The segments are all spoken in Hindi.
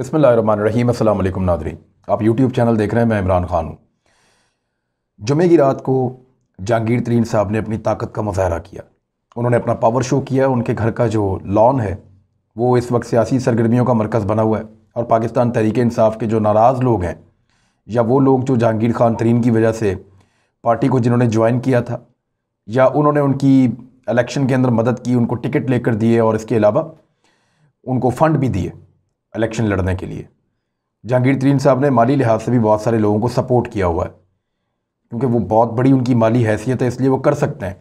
बसमीम अल्लाम नादरी आप यूट्यूब चैनल देख रहे हैं मैं इमरान खान हूँ जुमे की रात को जहांगीर तरीन साहब ने अपनी ताकत का मुजाहरा किया उन्होंने अपना पावर शो किया उनके घर का जो लॉन है वो इस वक्त सियासी सरगर्मियों का मरकज़ बना हुआ है और पाकिस्तान तहरीक इंसाफ के जो नाराज़ लोग हैं या वो लोग जो जहांगीर खान तरीन की वजह से पार्टी को जिन्होंने ज्वाइन किया था या उन्होंने उनकी इलेक्शन के अंदर मदद की उनको टिकट लेकर दिए और इसके अलावा उनको फ़ंड भी दिए इलेक्शन लड़ने के लिए जहांगीर तरीन साहब ने माली लिहाज से भी बहुत सारे लोगों को सपोर्ट किया हुआ है क्योंकि वो बहुत बड़ी उनकी माली हैसियत है इसलिए वो कर सकते हैं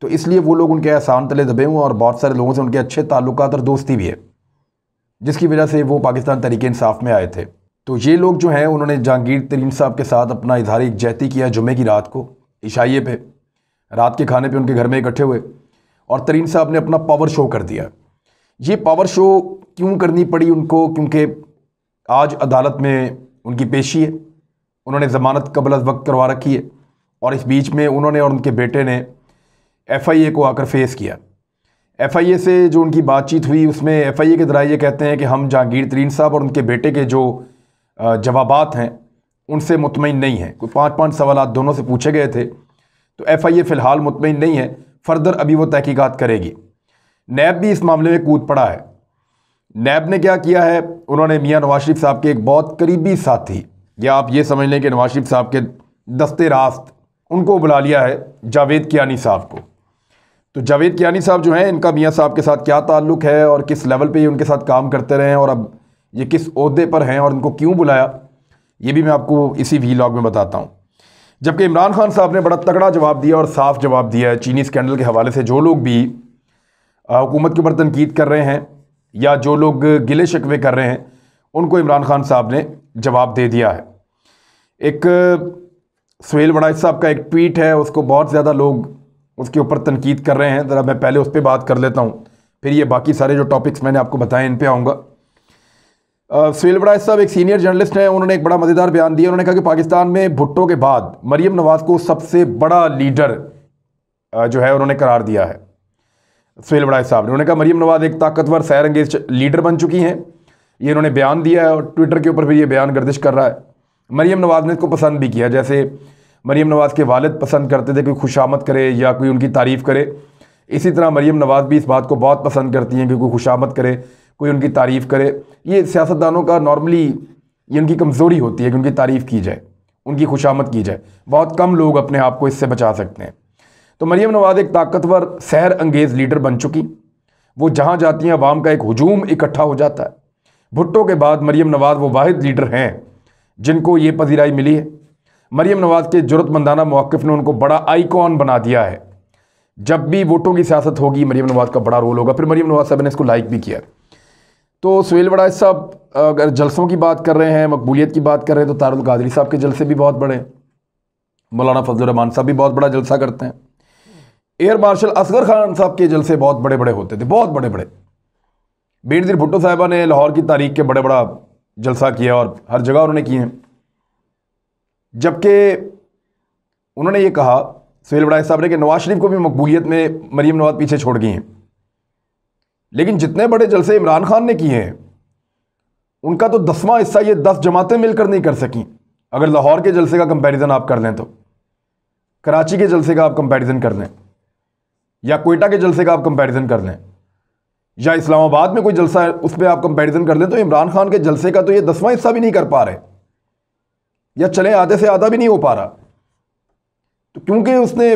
तो इसलिए वो लोग उनके एहसान तले दबे हुए और बहुत सारे लोगों से उनके अच्छे ताल्लुक और दोस्ती भी है जिसकी वजह से वो पाकिस्तान तरीके इंसाफ में आए थे तो ये लोग जो हैं उन्होंने जहांगीर तरीन साहब के साथ अपना इजहार जहती किया जुमे की रात को ईशाइए पर रात के खाने पर उनके घर में इकट्ठे हुए और तरीन साहब ने अपना पावर शो कर दिया ये पावर शो क्यों करनी पड़ी उनको क्योंकि आज अदालत में उनकी पेशी है उन्होंने ज़मानत कबल वक्त करवा रखी है और इस बीच में उन्होंने और उनके बेटे ने एफ़ आई ए को आकर फेस किया एफ़ आई ए से जो उनकी बातचीत हुई उसमें एफ़ आई ए के द्वारा ये कहते हैं कि हम जहांगीर तरीन साहब और उनके बेटे के जो जवाब हैं उनसे मुतमिन नहीं हैं कोई पाँच पाँच सवाल दोनों से पूछे गए थे तो एफ़ आई ए फ़िलहाल मुतमिन नहीं है फर्दर अभी वो तहकीक़ात करेगी नैब भी इस मामले में कूद पड़ा है नैब ने क्या किया है उन्होंने मियाँ नवाज शरीफ साहब के एक बहुत करीबी साथी या आप ये समझ लें कि नवाज शरीफ साहब के दस्ते रास्त उनको बुला लिया है जावेद कियानी साहब को तो जावेद कियानी साहब जो हैं इनका मियाँ साहब के साथ क्या ताल्लुक़ है और किस लेवल पे ये उनके साथ काम करते रहे हैं और अब ये किस अहदे पर हैं और इनको क्यों बुलाया ये भी मैं आपको इसी लॉग में बताता हूँ जबकि इमरान खान साहब ने बड़ा तगड़ा जवाब दिया और साफ जवाब दिया है चीनी स्कैंडल के हवाले से जो लोग भी हुकूमत के ऊपर तनकीद कर रहे हैं या जो लोग गिले शिकवे कर रहे हैं उनको इमरान खान साहब ने जवाब दे दिया है एक सुहेल वड़ाइज साहब का एक ट्वीट है उसको बहुत ज़्यादा लोग उसके ऊपर तनकीद कर रहे हैं ज़रा मैं पहले उस पर बात कर लेता हूँ फिर ये बाकी सारे जो टॉपिक्स मैंने आपको बताए इन पर आऊँगा सुहेल वड़ाइज साहब एक सीनियर जर्नलिस्ट हैं उन्होंने एक बड़ा मज़ेदार बयान दिया उन्होंने कहा कि पाकिस्तान में भुट्टो के बाद मरीम नवाज़ को सबसे बड़ा लीडर जो है उन्होंने करार दिया है सुहेल बड़ाई साहब ने उन्होंने कहा मरीम नवाज एक ताकतवर सैर अंगेज लीडर बन चुकी हैं ये इन्होंने बयान दिया है और ट्विटर के ऊपर भी ये बयान गर्दिश कर रहा है मरीम नवाज ने इसको पसंद भी किया जैसे मरीम नवाज़ के वालद पसंद करते थे कोई खुशामद करे या कोई उनकी तारीफ़ करे इसी तरह मरीम नवाज़ भी इस बात को बहुत पसंद करती हैं कि कोई खुशामद करे कोई उनकी तारीफ़ करे ये सियासतदानों का नॉर्मली ये उनकी कमज़ोरी होती है कि उनकी तारीफ़ की जाए उनकी खुशामद की जाए बहुत कम लोग अपने आप को इससे बचा सकते हैं तो मरियम नवाज एक ताकतवर सैर अंगेज़ लीडर बन चुकी वो जहाँ जाती हैं आवाम का एक हजूम इकट्ठा हो जाता है भुट्टो के बाद मरीम नवाज वो वाद लीडर हैं जिनको ये पजीराई मिली है मरीम नवाज के ज़रूरतमंदाना मौक़ ने उनको बड़ा आइकॉन बना दिया है जब भी वोटों की सियासत होगी मरीम नवाज का बड़ा रोल होगा फिर मरीम नवाज साहब ने इसको लाइक भी किया तो सुहेल वड़ाज साहब अगर जलसों की बात कर रहे हैं मकबूलीत की बात कर रहे हैं तो तारुल गादरी साहब के जलसे भी बहुत बड़े हैं मौलाना फजल साहब भी बहुत बड़ा जलसा करते हैं एयर मार्शल असगर खान साहब के जलसे बहुत बड़े बड़े होते थे बहुत बड़े बड़े बीरदीर भुट्टो साहिबा ने लाहौर की तारीख के बड़े बड़ा जलसा किया और हर जगह उन्होंने किए हैं जबकि उन्होंने ये कहा सुहेल बड़ा साहब ने कि नवाज शरीफ को भी मकबूलियत में मरीम नवाज पीछे छोड़ गई हैं लेकिन जितने बड़े जलसे इमरान खान ने किए हैं उनका तो दसवां हिस्सा ये दस जमातें मिलकर नहीं कर सकें अगर लाहौर के जलसे का कंपैरिजन आप कर लें तो कराची के जलसे का आप कंपैरिजन कर लें या कोयटा के जलसे का आप कंपैरिजन कर लें या इस्लामाबाद में कोई जलसा है उस पर आप कंपैरिजन कर लें तो इमरान खान के जलसे का तो ये दसवां हिस्सा भी नहीं कर पा रहे या चले आधे से आधा भी नहीं हो पा रहा तो क्योंकि उसने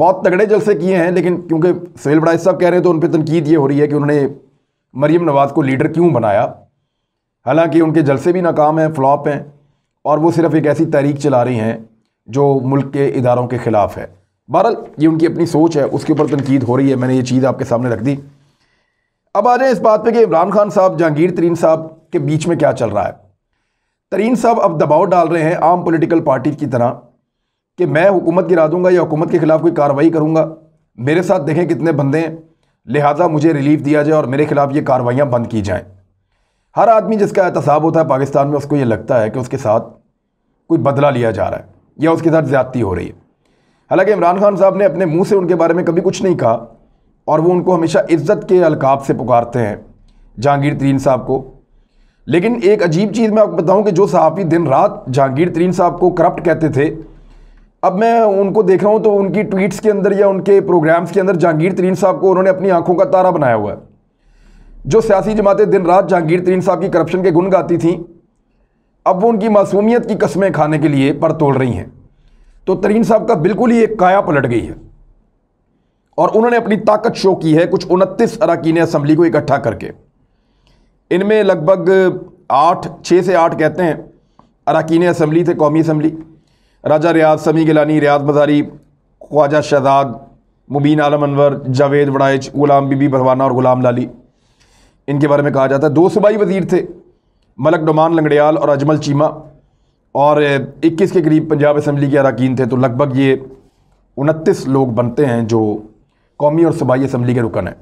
बहुत तगड़े जलसे किए हैं लेकिन क्योंकि सहेल बड़ाई साहब कह रहे हैं तो उन पर तनकीद ये हो रही है कि उन्होंने मरीम नवाज़ को लीडर क्यों बनाया हालांकि उनके जलसे भी नाकाम हैं फ्लॉप हैं और वो सिर्फ़ एक ऐसी तहरीक चला रही हैं जो मुल्क के इदारों के ख़िलाफ़ है बहरहाल ये उनकी अपनी सोच है उसके ऊपर तनकीद हो रही है मैंने ये चीज़ आपके सामने रख दी अब आ जाए इस बात पे कि इमरान खान साहब जहांगीर तरीन साहब के बीच में क्या चल रहा है तरीन साहब अब दबाव डाल रहे हैं आम पोलिटिकल पार्टी की तरह कि मैं हुकूमत गिरा दूंगा या हुकूमत के ख़िलाफ़ कोई कार्रवाई करूँगा मेरे साथ देखें कितने बंदे हैं लिहाजा मुझे रिलीफ दिया जाए और मेरे खिलाफ़ ये कार्रवाइयाँ बंद की जाएँ हर आदमी जिसका एहतसाब होता है पाकिस्तान में उसको ये लगता है कि उसके साथ कोई बदला लिया जा रहा है या उसके साथ ज़्यादती हो रही है हालांकि इमरान खान साहब ने अपने मुंह से उनके बारे में कभी कुछ नहीं कहा और वो उनको हमेशा इज़्ज़त के अलकाब से पुकारते हैं जहांगीर तरीन साहब को लेकिन एक अजीब चीज़ मैं आपको बताऊं कि जो सहाफ़ी दिन रात जहांगीर तरीन साहब को करप्ट कहते थे अब मैं उनको देख रहा हूँ तो उनकी ट्वीट्स के अंदर या उनके प्रोग्राम्स के अंदर जहांगीर तरीन साहब को उन्होंने अपनी आंखों का तारा बनाया हुआ है जो सियासी जमातें दिन रात जहांगीर तरीन साहब की करप्शन के गुण गाती थी अब वो उनकी मासूमियत की कस्में खाने के लिए पर तोड़ रही हैं तो तरीन साहब का बिल्कुल ही एक काया पलट गई है और उन्होंने अपनी ताकत शो की है कुछ उनतीस अरकान असम्बली को इकट्ठा करके इनमें लगभग आठ छः से आठ कहते हैं अरकान असम्बली थे कौमी असम्बली राजा रियाज समी गिलानी रियाज मजारी ख्वाजा शहजाद मुबीन आलम अनवर जावेद वड़ाइच गुलाम बीबी भरवाना और गुलाम लाली इनके बारे में कहा जाता है दो सूबाई वज़ीर थे मलक डोमान लंगड़ियाल और अजमल चीमा और 21 के करीब पंजाब असम्बली के अरकान थे तो लगभग ये उनतीस लोग बनते हैं जो कौमी और सूबाई असम्बली के रुकन हैं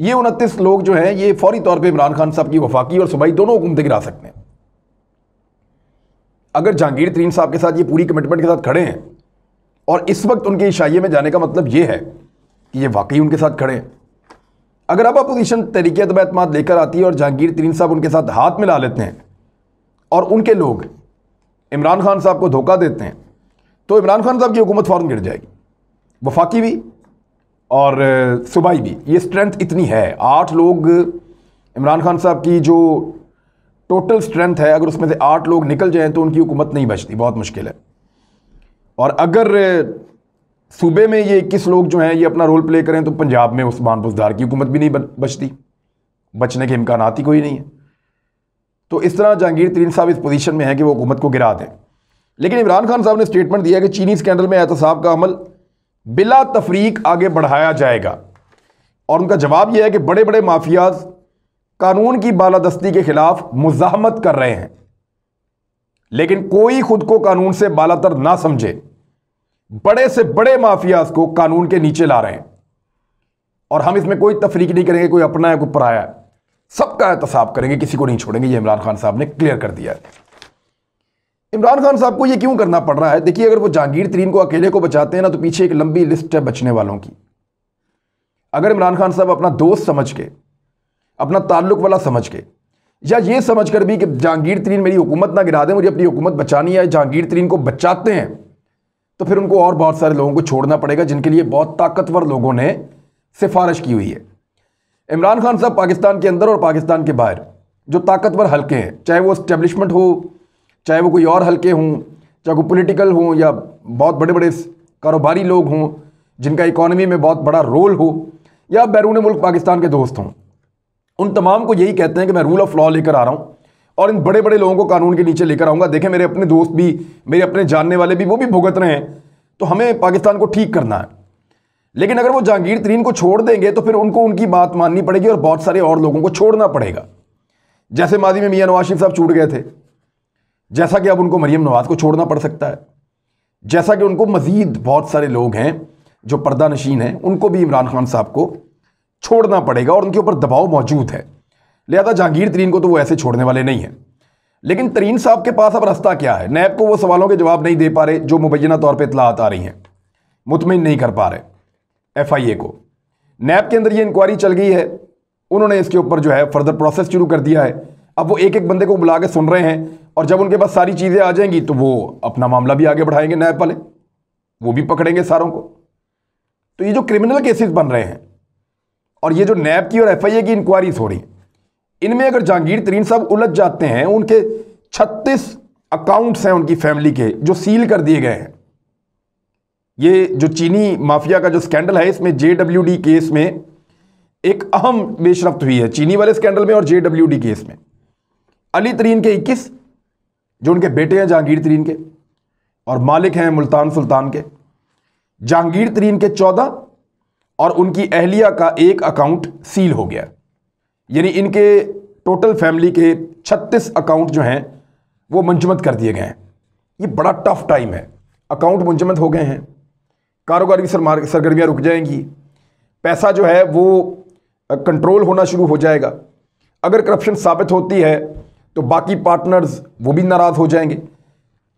ये उनतीस लोग जो हैं ये फौरी तौर पर इमरान खान साहब की वफाकी और सूबाई दोनों हुकूमतें गिरा सकते हैं अगर जहांगीर तरीन साहब के साथ ये पूरी कमिटमेंट के साथ खड़े हैं और इस वक्त उनके इशाइये में जाने का मतलब ये है कि ये वाकई उनके साथ खड़े हैं अगर अब अपोजिशन तरीके तबातमात लेकर आती है और जहांगीर तरीन साहब उनके साथ हाथ मिला लेते हैं और उनके लोग इमरान खान साहब को धोखा देते हैं तो इमरान खान साहब की हुकूमत फ़ौर गिर जाएगी वफाकी भी और सूबाई भी ये स्ट्रेंथ इतनी है आठ लोग इमरान खान साहब की जो टोटल स्ट्रेंथ है अगर उसमें से आठ लोग निकल जाएं तो उनकी हुकूमत नहीं बचती बहुत मुश्किल है और अगर सूबे में ये इक्कीस लोग जो हैं ये अपना रोल प्ले करें तो पंजाब में उस्मान बुजदार की हुकूमत भी नहीं बचती बचने के इम्कान ही कोई नहीं है तो इस तरह जहांगीर तरीन साहब इस पोजीशन में है कि वो हुकूमत को गिरा दें लेकिन इमरान खान साहब ने स्टेटमेंट दिया कि चीनी स्कैंडल में एहतसाब का अमल बिला तफरीक आगे बढ़ाया जाएगा और उनका जवाब यह है कि बड़े बड़े माफियाज कानून की बालादस्ती के खिलाफ मुजामत कर रहे हैं लेकिन कोई खुद को कानून से बालातर ना समझे बड़े से बड़े माफियाज को कानून के नीचे ला रहे हैं और हम इसमें कोई तफरीक नहीं करेंगे कोई अपना है कोई पराया है सबका एहतसाब करेंगे किसी को नहीं छोड़ेंगे ये इमरान खान साहब ने क्लियर कर दिया है इमरान खान साहब को ये क्यों करना पड़ रहा है देखिए अगर वो जहांगीर तरीन को अकेले को बचाते हैं ना तो पीछे एक लंबी लिस्ट है बचने वालों की अगर इमरान खान साहब अपना दोस्त समझ के अपना ताल्लुक वाला समझ के या ये समझ कर भी कि जहांगीर तरीन मेरी हुकूमत ना गिरा दें मुझे अपनी हुकूमत बचानी है जहांगीर तरीन को बचाते हैं तो फिर उनको और बहुत सारे लोगों को छोड़ना पड़ेगा जिनके लिए बहुत ताकतवर लोगों ने सिफारिश की हुई है इमरान खान साहब पाकिस्तान के अंदर और पाकिस्तान के बाहर जो ताकतवर हल्के हैं चाहे वो इस्टेब्लिशमेंट हो चाहे वो कोई और हल्के हों चाहे कोई पोलिटिकल हों या बहुत बड़े बड़े कारोबारी लोग हों जिनका इकानमी में बहुत बड़ा रोल हो या बैरून मुल्क पाकिस्तान के दोस्त हों उन तमाम को यही कहते हैं कि मैं रूल ऑफ लॉ लेकर आ रहा हूँ और इन बड़े बड़े लोगों को कानून के नीचे लेकर आऊँगा देखें मेरे अपने दोस्त भी मेरे अपने जानने वाले भी वो भी भुगत रहे हैं तो हमें पाकिस्तान को ठीक करना है लेकिन अगर वो जहांगीर तरीन को छोड़ देंगे तो फिर उनको उनकी बात माननी पड़ेगी और बहुत सारे और लोगों को छोड़ना पड़ेगा जैसे माजी में मियाँ नवाशिफ साहब छूट गए थे जैसा कि अब उनको मरीम नवाज को छोड़ना पड़ सकता है जैसा कि उनको मज़ीद बहुत सारे लोग हैं जो पर्दा नशीन हैं उनको भी इमरान खान साहब को छोड़ना पड़ेगा और उनके ऊपर दबाव मौजूद है लिहाजा जहांगीर तरीन को तो वो ऐसे छोड़ने वाले नहीं हैं लेकिन तरीन साहब के पास अब रास्ता क्या है नैब को वो सवालों के जवाब नहीं दे पा रहे जो मुबैना तौर पर इतलात आ रही हैं मुतमिन नहीं कर पा रहे एफआईए को नैब के अंदर ये इंक्वायरी चल गई है उन्होंने इसके ऊपर जो है फर्दर प्रोसेस शुरू कर दिया है अब वो एक एक बंदे को बुला के सुन रहे हैं और जब उनके पास सारी चीज़ें आ जाएंगी तो वो अपना मामला भी आगे बढ़ाएंगे नैब वाले वो भी पकड़ेंगे सारों को तो ये जो क्रिमिनल केसेस बन रहे हैं और ये जो नैब की और ए की इंक्वायरीज हो रही हैं इनमें अगर जहांगीर तरीन साहब उलझ जाते हैं उनके छत्तीस अकाउंट्स हैं उनकी फैमिली के जो सील कर दिए गए हैं ये जो चीनी माफिया का जो स्कैंडल है इसमें जे केस में एक अहम बेशरफ्त हुई है चीनी वाले स्कैंडल में और जे केस में अली तरीन के 21 जो उनके बेटे हैं जहांगीर तरीन के और मालिक हैं मुल्तान सुल्तान के जहांगीर तरीन के 14 और उनकी अहलिया का एक अकाउंट सील हो गया यानी इनके टोटल फैमिली के छत्तीस अकाउंट जो हैं वो मंजमद कर दिए गए हैं ये बड़ा टफ टाइम है अकाउंट मुंजमद हो गए हैं कारोबार की सरगर्मियाँ रुक जाएंगी पैसा जो है वो कंट्रोल होना शुरू हो जाएगा अगर करप्शन साबित होती है तो बाकी पार्टनर्स वो भी नाराज़ हो जाएंगे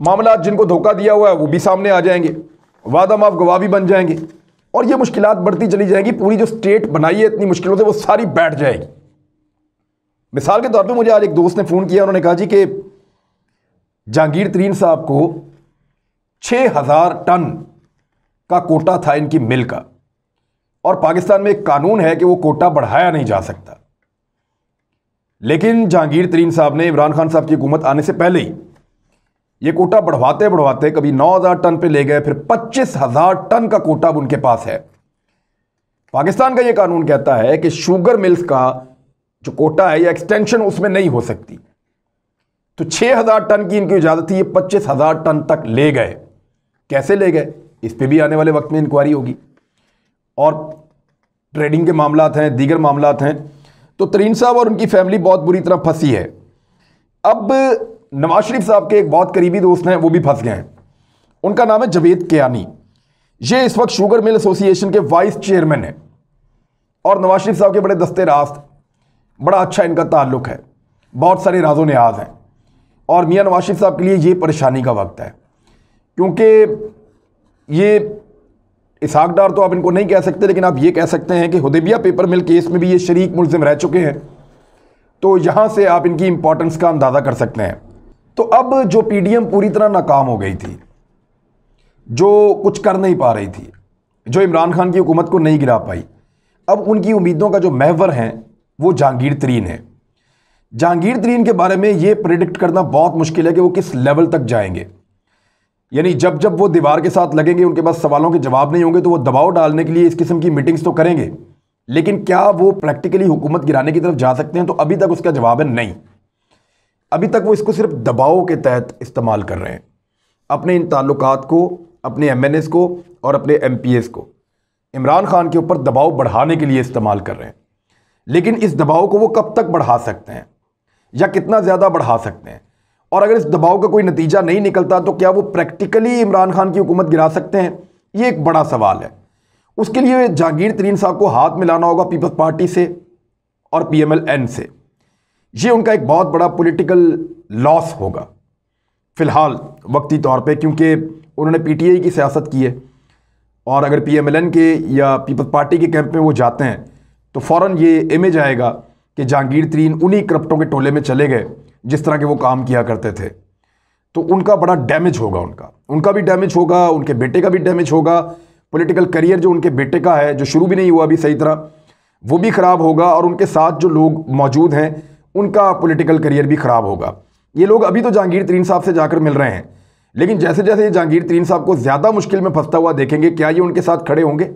मामला जिनको धोखा दिया हुआ है वो भी सामने आ जाएंगे वादा माफ गवाह भी बन जाएंगे और ये मुश्किल बढ़ती चली जाएंगी पूरी जो स्टेट बनाई है इतनी मुश्किलों से वो सारी बैठ जाएगी मिसाल के तौर पे मुझे आज एक दोस्त ने फ़ोन किया उन्होंने कहा जी कि जहांगीर तरीन साहब को छः हज़ार टन का कोटा था इनकी मिल का और पाकिस्तान में एक कानून है कि वो कोटा बढ़ाया नहीं जा सकता लेकिन जहांगीर तरीन साहब ने इमरान खान साहब की हुकूमत आने से पहले ही ये कोटा बढ़वाते बढ़वाते कभी 9000 टन पे ले गए फिर 25000 टन का कोटा अब उनके पास है पाकिस्तान का ये कानून कहता है कि शुगर मिल्स का जो कोटा है या एक्सटेंशन उसमें नहीं हो सकती तो 6000 टन की इनकी इजाज़त थी ये 25000 टन तक ले गए कैसे ले गए इस पर भी आने वाले वक्त में इंक्वायरी होगी और ट्रेडिंग के मामला हैं दीगर मामला हैं तो तरीन साहब और उनकी फैमिली बहुत बुरी तरह फंसी है अब नवाज शरीफ साहब के एक बहुत करीबी दोस्त हैं वो भी फंस गए हैं उनका नाम है जवेद कियानी ये इस वक्त शुगर मिल एसोसिएशन के वाइस चेयरमैन हैं और नवाज शरीफ साहब के बड़े दस्ते रास्त बड़ा अच्छा इनका ताल्लुक है बहुत सारे राजो न्याज हैं और मियाँ नवाज शरीफ साहब के लिए ये परेशानी का वक्त है क्योंकि ये डार तो आप इनको नहीं कह सकते लेकिन आप ये कह सकते हैं कि हदेबिया पेपर मिल केस में भी ये शरीक मुलजिम रह चुके हैं तो यहाँ से आप इनकी इम्पोर्टेंस का अंदाज़ा कर सकते हैं तो अब जो एम पूरी तरह नाकाम हो गई थी जो कुछ कर नहीं पा रही थी जो इमरान खान की हुकूमत को नहीं गिरा पाई अब उनकी उम्मीदों का जो महवर हैं वो जहांगीर तरीन है जहांगीर तरीन के बारे में ये प्रिडिक्ट करना बहुत मुश्किल है कि वो किस लेवल तक जाएंगे यानी जब जब वो दीवार के साथ लगेंगे उनके पास सवालों के जवाब नहीं होंगे तो वो दबाव डालने के लिए इस किस्म की मीटिंग्स तो करेंगे लेकिन क्या वो प्रैक्टिकली हुकूमत गिराने की तरफ जा सकते हैं तो अभी तक उसका जवाब है नहीं अभी तक वो इसको सिर्फ दबाव के तहत इस्तेमाल कर रहे हैं अपने इन ताल्लुक को अपने एम को और अपने एम को इमरान खान के ऊपर दबाव बढ़ाने के लिए इस्तेमाल कर रहे हैं लेकिन इस दबाव को वो कब तक बढ़ा सकते हैं या कितना ज़्यादा बढ़ा सकते हैं और अगर इस दबाव का कोई नतीजा नहीं निकलता तो क्या वो प्रैक्टिकली इमरान खान की हुकूमत गिरा सकते हैं ये एक बड़ा सवाल है उसके लिए जहांगीर तरीन साहब को हाथ मिलाना होगा पीपल्स पार्टी से और पीएमएलएन से ये उनका एक बहुत बड़ा पॉलिटिकल लॉस होगा फ़िलहाल वक्ती तौर पे क्योंकि उन्होंने पीटीआई की सियासत की है और अगर पीएमएलएन के या पीपल्स पार्टी के कैंप में वो जाते हैं तो फ़ौर ये इमेज आएगा कि जहांगीर तरीन उन्हीं करप्टों के टोले में चले गए जिस तरह के वो काम किया करते थे तो उनका बड़ा डैमेज होगा उनका उनका भी डैमेज होगा उनके बेटे का भी डैमेज होगा पॉलिटिकल करियर जो उनके बेटे का है जो शुरू भी नहीं हुआ अभी सही तरह वो भी ख़राब होगा और उनके साथ जो लोग मौजूद हैं उनका पॉलिटिकल करियर भी ख़राब होगा ये लोग अभी तो जहांगीर तरीन साहब से जाकर मिल रहे हैं लेकिन जैसे जैसे ये जहांगीर तरीन साहब को ज़्यादा मुश्किल में फंसता हुआ देखेंगे क्या ये उनके साथ खड़े होंगे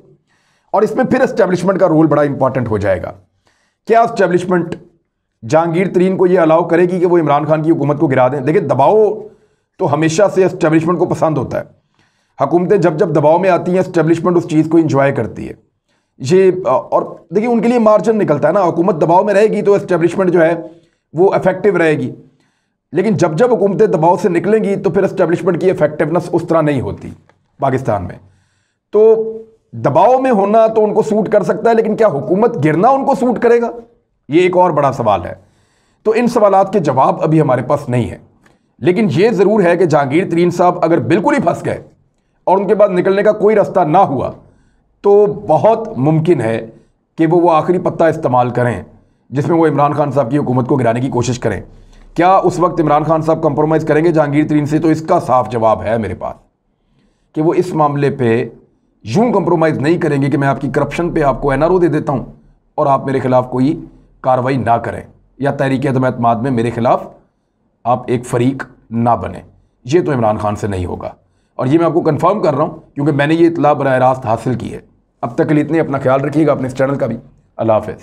और इसमें फिर इस्टेब्लिशमेंट का रोल बड़ा इंपॉर्टेंट हो जाएगा क्या इस्टेब्लिशमेंट जहांगीर तरीन को ये अलाउ करेगी कि वो इमरान खान की हुकूमत को गिरा दें देखिए दबाव तो हमेशा से इस्टेब्लिशमेंट को पसंद होता है हुकूमतें जब जब दबाव में आती हैं इस्टेब्लिशमेंट उस चीज़ को इंजॉय करती है ये और देखिए उनके लिए मार्जिन निकलता है ना हुकूमत दबाव में रहेगी तो इस्टेब्लिशमेंट जो है वो इफेक्टिव रहेगी लेकिन जब जब हुकूमतें दबाव से निकलेंगी तो फिर इस्टेब्लिशमेंट की इफेक्टिवनेस उस तरह नहीं होती पाकिस्तान में तो दबाव में होना तो उनको सूट कर सकता है लेकिन क्या हुकूमत गिरना उनको सूट करेगा ये एक और बड़ा सवाल है तो इन सवाल के जवाब अभी हमारे पास नहीं है लेकिन यह ज़रूर है कि जहांगीर तरीन साहब अगर बिल्कुल ही फंस गए और उनके बाद निकलने का कोई रास्ता ना हुआ तो बहुत मुमकिन है कि वो वो आखिरी पत्ता इस्तेमाल करें जिसमें वो इमरान खान साहब की हुकूमत को गिराने की कोशिश करें क्या उस वक्त इमरान खान साहब कंप्रोमाइज़ करेंगे जहांगीर तरीन से तो इसका साफ जवाब है मेरे पास कि वो इस मामले पे यूं कंप्रोमाइज़ नहीं करेंगे कि मैं आपकी करप्शन पे आपको एनआरओ दे देता हूं और आप मेरे खिलाफ कोई कार्रवाई ना करें या तहरीक अदम में मेरे ख़िलाफ़ आप एक फरीक ना बने ये तो इमरान खान से नहीं होगा और ये मैं आपको कंफर्म कर रहा हूँ क्योंकि मैंने ये इतला बर रास्त हासिल की है अब तक के लिए इतने अपना ख्याल रखिएगा अपने इस चैनल का भी अल्लाह हाफ़